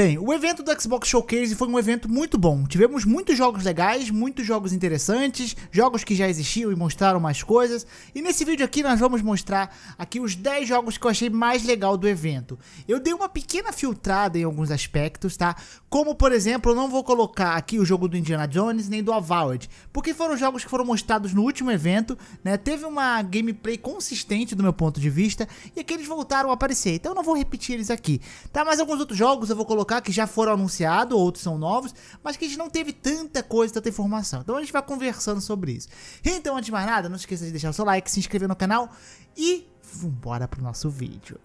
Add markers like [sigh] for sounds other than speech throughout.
Bem, o evento do Xbox Showcase foi um evento muito bom. Tivemos muitos jogos legais, muitos jogos interessantes, jogos que já existiam e mostraram mais coisas. E nesse vídeo aqui nós vamos mostrar aqui os 10 jogos que eu achei mais legal do evento. Eu dei uma pequena filtrada em alguns aspectos, tá? Como, por exemplo, eu não vou colocar aqui o jogo do Indiana Jones nem do Avowed, porque foram jogos que foram mostrados no último evento, né? Teve uma gameplay consistente do meu ponto de vista e aqui eles voltaram a aparecer. Então eu não vou repetir eles aqui, tá? Mas alguns outros jogos eu vou colocar que já foram anunciados, outros são novos, mas que a gente não teve tanta coisa, tanta informação. Então a gente vai conversando sobre isso. Então, antes de mais nada, não esqueça de deixar o seu like, se inscrever no canal e vambora pro nosso vídeo.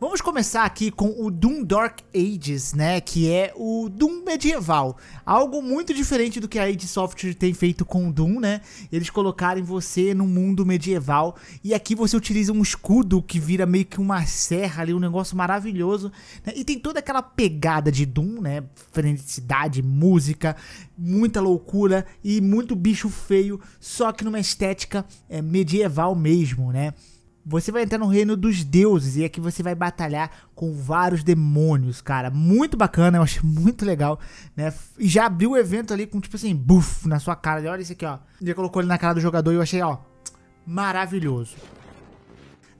Vamos começar aqui com o Doom Dark Ages, né? Que é o Doom medieval. Algo muito diferente do que a id Software tem feito com o Doom, né? Eles colocarem você no mundo medieval e aqui você utiliza um escudo que vira meio que uma serra ali, um negócio maravilhoso. Né? E tem toda aquela pegada de Doom, né? Freneticidade, música, muita loucura e muito bicho feio, só que numa estética é, medieval mesmo, né? Você vai entrar no reino dos deuses e aqui é você vai batalhar com vários demônios, cara. Muito bacana, eu achei muito legal, né? E já abriu o evento ali com tipo assim, buf, na sua cara. Olha isso aqui, ó. Já colocou ele na cara do jogador e eu achei, ó, maravilhoso.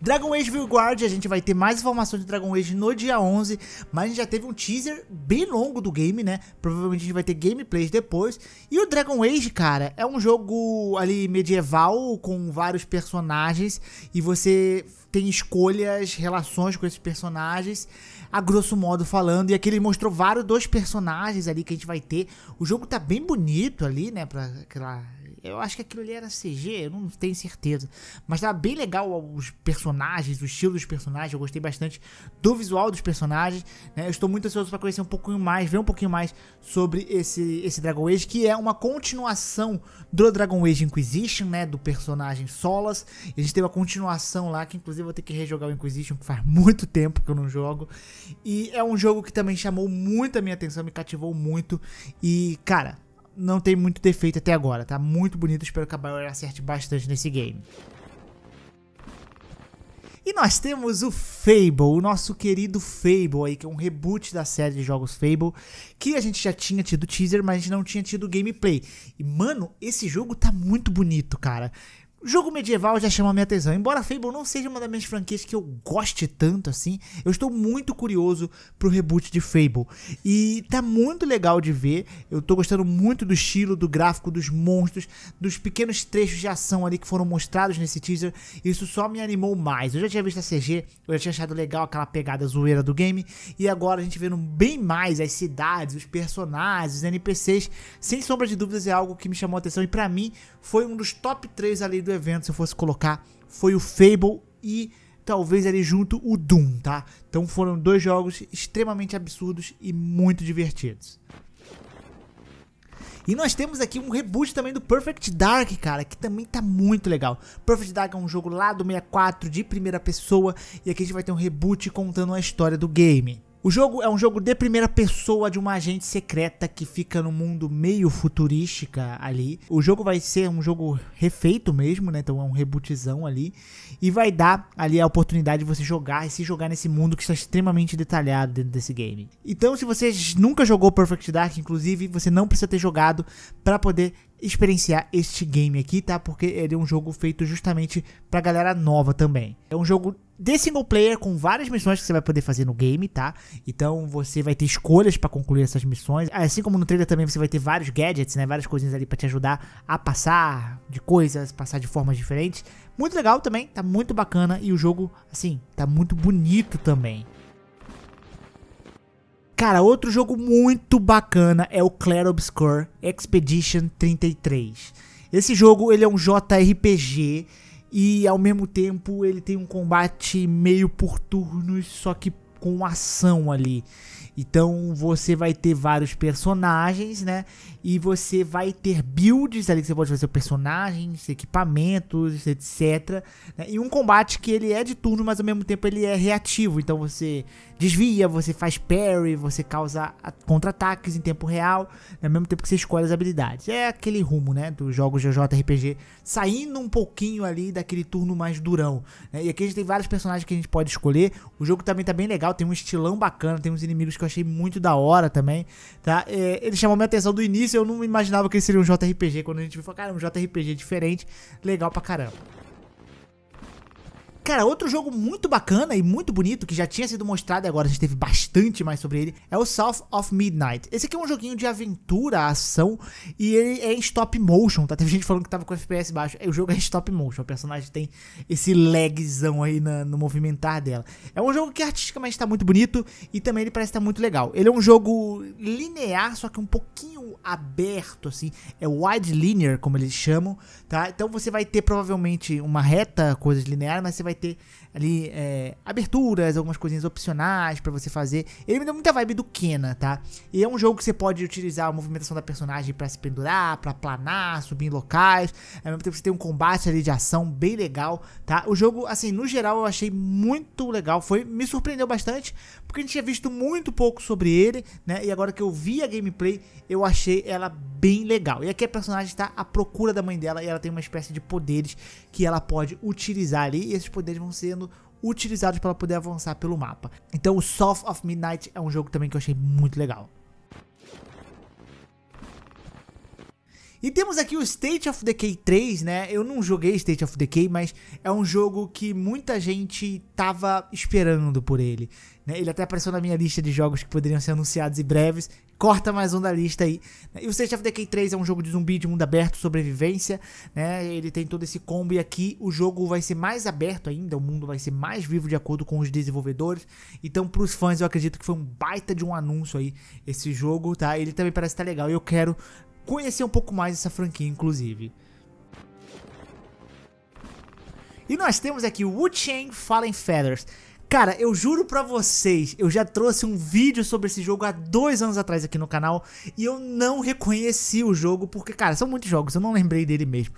Dragon Age Vanguard, a gente vai ter mais informações de Dragon Age no dia 11, mas a gente já teve um teaser bem longo do game, né? Provavelmente a gente vai ter gameplays depois. E o Dragon Age, cara, é um jogo ali medieval com vários personagens e você tem escolhas, relações com esses personagens, a grosso modo falando. E aqui ele mostrou vários dos personagens ali que a gente vai ter. O jogo tá bem bonito ali, né? Pra aquela eu acho que aquilo ali era CG, eu não tenho certeza. Mas tá bem legal os personagens, o estilo dos personagens. Eu gostei bastante do visual dos personagens. Né? Eu estou muito ansioso para conhecer um pouquinho mais, ver um pouquinho mais sobre esse, esse Dragon Age, que é uma continuação do Dragon Age Inquisition, né? Do personagem Solas. A gente teve uma continuação lá, que inclusive eu vou ter que rejogar o Inquisition, que faz muito tempo que eu não jogo. E é um jogo que também chamou muito a minha atenção, me cativou muito. E, cara não tem muito defeito até agora. Tá muito bonito, espero que a Bioware acerte bastante nesse game. E nós temos o Fable, o nosso querido Fable aí, que é um reboot da série de jogos Fable, que a gente já tinha tido teaser, mas a gente não tinha tido gameplay. E mano, esse jogo tá muito bonito, cara. O jogo medieval já chamou minha atenção. Embora Fable não seja uma das minhas franquias que eu goste tanto assim, eu estou muito curioso pro reboot de Fable. E tá muito legal de ver. Eu tô gostando muito do estilo, do gráfico, dos monstros, dos pequenos trechos de ação ali que foram mostrados nesse teaser. Isso só me animou mais. Eu já tinha visto a CG, eu já tinha achado legal aquela pegada zoeira do game. E agora a gente vendo bem mais as cidades, os personagens, os NPCs. Sem sombra de dúvidas é algo que me chamou a atenção. E para mim foi um dos top 3 ali do do evento, se eu fosse colocar, foi o Fable e talvez ali junto o Doom, tá? Então foram dois jogos extremamente absurdos e muito divertidos. E nós temos aqui um reboot também do Perfect Dark, cara, que também tá muito legal. Perfect Dark é um jogo lá do 64 de primeira pessoa e aqui a gente vai ter um reboot contando a história do game. O jogo é um jogo de primeira pessoa de uma agente secreta que fica no mundo meio futurística ali. O jogo vai ser um jogo refeito mesmo, né? Então é um rebootzão ali. E vai dar ali a oportunidade de você jogar e se jogar nesse mundo que está extremamente detalhado dentro desse game. Então, se você nunca jogou Perfect Dark, inclusive, você não precisa ter jogado para poder experienciar este game aqui, tá? Porque ele é um jogo feito justamente pra galera nova também. É um jogo de single player com várias missões que você vai poder fazer no game, tá? Então você vai ter escolhas para concluir essas missões. Assim como no trailer também você vai ter vários gadgets, né? Várias coisinhas ali para te ajudar a passar de coisas, passar de formas diferentes. Muito legal também, tá muito bacana e o jogo, assim, tá muito bonito também. Cara, outro jogo muito bacana é o Clair Obscure Expedition 33. Esse jogo ele é um JRPG e ao mesmo tempo ele tem um combate meio por turnos, só que com ação ali. Então você vai ter vários personagens, né? E você vai ter builds ali que você pode fazer personagens, equipamentos, etc. Né? E um combate que ele é de turno, mas ao mesmo tempo ele é reativo. Então você desvia, você faz parry, você causa contra-ataques em tempo real, né? ao mesmo tempo que você escolhe as habilidades. É aquele rumo, né? Dos jogos de JRPG saindo um pouquinho ali daquele turno mais durão. Né? E aqui a gente tem vários personagens que a gente pode escolher. O jogo também tá bem legal, tem um estilão bacana, tem uns inimigos que eu achei muito da hora também, tá? É, ele chamou minha atenção do início, eu não imaginava que ele seria um JRPG, quando a gente viu, falou, cara, um JRPG diferente, legal pra caramba cara, outro jogo muito bacana e muito bonito que já tinha sido mostrado e agora a gente teve bastante mais sobre ele é o South of Midnight. Esse aqui é um joguinho de aventura, ação e ele é em stop motion, tá? Teve gente falando que tava com FPS baixo. É, o jogo é em stop motion, o personagem tem esse lagzão aí na, no movimentar dela. É um jogo que é artisticamente tá muito bonito e também ele parece estar tá muito legal. Ele é um jogo linear, só que um pouquinho aberto, assim. É wide linear, como eles chamam, tá? Então você vai ter provavelmente uma reta, coisas lineares, mas você vai ter ali é, aberturas, algumas coisinhas opcionais para você fazer. Ele me deu muita vibe do Kena, tá? E é um jogo que você pode utilizar a movimentação da personagem para se pendurar, para planar, subir em locais. Ao mesmo tempo você tem um combate ali de ação bem legal, tá? O jogo, assim, no geral eu achei muito legal. Foi, me surpreendeu bastante, porque a gente tinha visto muito pouco sobre ele, né? E agora que eu vi a gameplay, eu achei ela bem legal. E aqui a personagem está à procura da mãe dela e ela tem uma espécie de poderes que ela pode utilizar ali. E esses poderes vão sendo utilizados para poder avançar pelo mapa. Então o South of Midnight é um jogo também que eu achei muito legal. E temos aqui o State of Decay 3, né? Eu não joguei State of Decay, mas é um jogo que muita gente tava esperando por ele. Né? Ele até apareceu na minha lista de jogos que poderiam ser anunciados e breves. Corta mais um da lista aí. Né? E o State of Decay 3 é um jogo de zumbi de mundo aberto, sobrevivência, né? Ele tem todo esse combo e aqui o jogo vai ser mais aberto ainda, o mundo vai ser mais vivo de acordo com os desenvolvedores. Então, pros fãs, eu acredito que foi um baita de um anúncio aí esse jogo, tá? Ele também parece estar tá legal e eu quero conhecer um pouco mais essa franquia, inclusive. E nós temos aqui o Wu-Chang Fallen Feathers. Cara, eu juro pra vocês, eu já trouxe um vídeo sobre esse jogo há dois anos atrás aqui no canal e eu não reconheci o jogo porque, cara, são muitos jogos, eu não lembrei dele mesmo.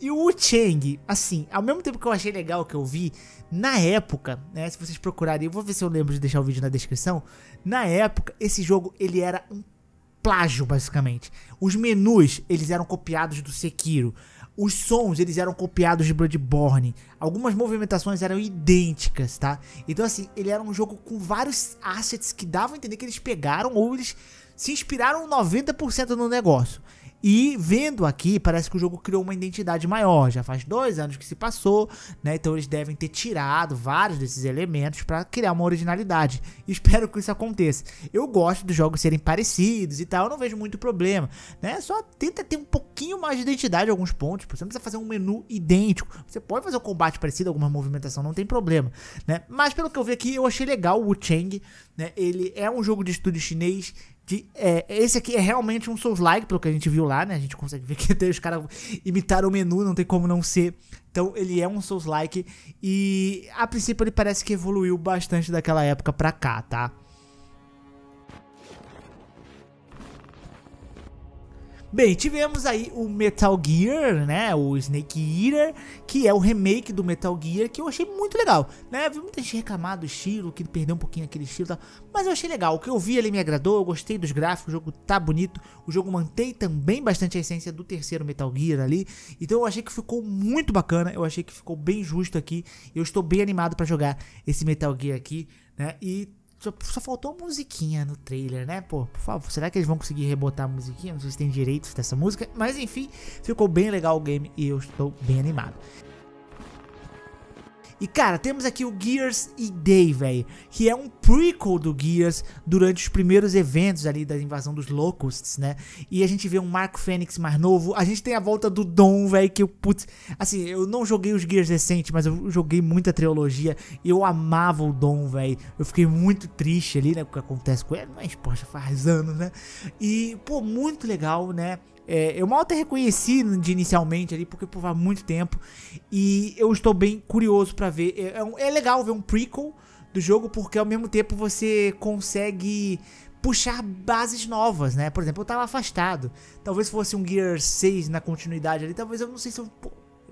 E o Wu Chang, assim, ao mesmo tempo que eu achei legal que eu vi, na época, né, se vocês procurarem, eu vou ver se eu lembro de deixar o vídeo na descrição, na época, esse jogo, ele era um plágio, basicamente. Os menus, eles eram copiados do Sekiro. Os sons, eles eram copiados de Bloodborne. Algumas movimentações eram idênticas, tá? Então, assim, ele era um jogo com vários assets que davam a entender que eles pegaram ou eles se inspiraram 90% no negócio. E vendo aqui, parece que o jogo criou uma identidade maior. Já faz dois anos que se passou, né? Então eles devem ter tirado vários desses elementos para criar uma originalidade. [laughs] Espero que isso aconteça. Eu gosto dos jogos serem parecidos e tal, eu não vejo muito problema, né? Só tenta ter um pouquinho mais de identidade em alguns pontos. Você não precisa fazer um menu idêntico. Você pode fazer um combate parecido, alguma movimentação, não tem problema, né? Mas pelo que eu vi aqui, eu achei legal o Chang, né? Ele é um jogo de estúdio chinês de, é, esse aqui é realmente um Souls-like, pelo que a gente viu lá, né? A gente consegue ver que até [laughs] os caras imitaram o menu, não tem como não ser. Então ele é um Souls-like e a princípio ele parece que evoluiu bastante daquela época pra cá, tá? Bem, tivemos aí o Metal Gear, né, o Snake Eater, que é o remake do Metal Gear, que eu achei muito legal, né, vi muita gente reclamar do estilo, que perdeu um pouquinho aquele estilo tal, mas eu achei legal, o que eu vi ali me agradou, eu gostei dos gráficos, o jogo tá bonito, o jogo mantém também bastante a essência do terceiro Metal Gear ali, então eu achei que ficou muito bacana, eu achei que ficou bem justo aqui, eu estou bem animado para jogar esse Metal Gear aqui, né, e só, só, faltou musiquinha no trailer, né? Pô, por favor, será que eles vão conseguir rebotar a musiquinha? Não sei se tem direitos dessa música, mas enfim, ficou bem legal o game e eu estou bem animado. E cara, temos aqui o Gears E-Day, velho, que é um prequel do Gears durante os primeiros eventos ali da invasão dos Locusts, né? E a gente vê um Marco Fênix mais novo, a gente tem a volta do Dom, velho, que eu, putz, assim, eu não joguei os Gears recentes, mas eu joguei muita trilogia e eu amava o Dom, velho. Eu fiquei muito triste ali, né, o que acontece com ele, mas poxa, faz anos, né? E, pô, muito legal, né? É, eu mal até reconheci de inicialmente ali, porque por muito tempo. E eu estou bem curioso para ver. É, é, é, legal ver um prequel do jogo, porque ao mesmo tempo você consegue puxar bases novas, né? Por exemplo, eu tava afastado. Talvez fosse um Gear 6 na continuidade ali, talvez eu não sei se eu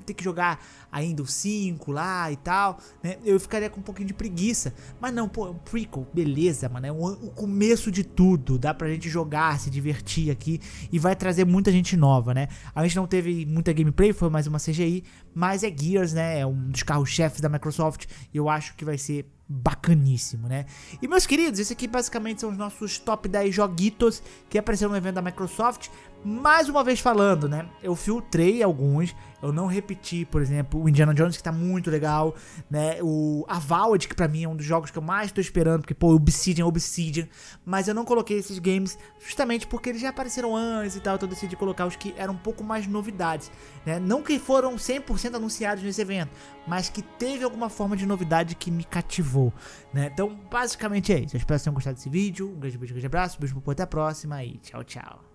ter que jogar ainda o 5 lá e tal, né? Eu ficaria com um pouquinho de preguiça. Mas não, pô, é um prequel, beleza, mano. É um, o começo de tudo. Dá pra gente jogar, se divertir aqui e vai trazer muita gente nova, né? A gente não teve muita gameplay, foi mais uma CGI, mas é Gears, né? É um dos carros-chefes da Microsoft. e Eu acho que vai ser bacaníssimo, né? E meus queridos, esse aqui basicamente são os nossos top 10 joguitos que apareceram no evento da Microsoft. Mais uma vez falando, né? Eu filtrei alguns, eu não repeti, por exemplo, o Indiana Jones, que tá muito legal, né? O Avowed, que pra mim é um dos jogos que eu mais tô esperando, porque, pô, Obsidian, Obsidian. Mas eu não coloquei esses games justamente porque eles já apareceram antes e tal, então eu decidi colocar os que eram um pouco mais novidades, né? Não que foram 100% anunciados nesse evento, mas que teve alguma forma de novidade que me cativou vou. Né? Então, basicamente é isso. Eu espero que vocês tenham gostado desse vídeo. Um grande beijo, um grande abraço. Um beijo, até a próxima e tchau, tchau.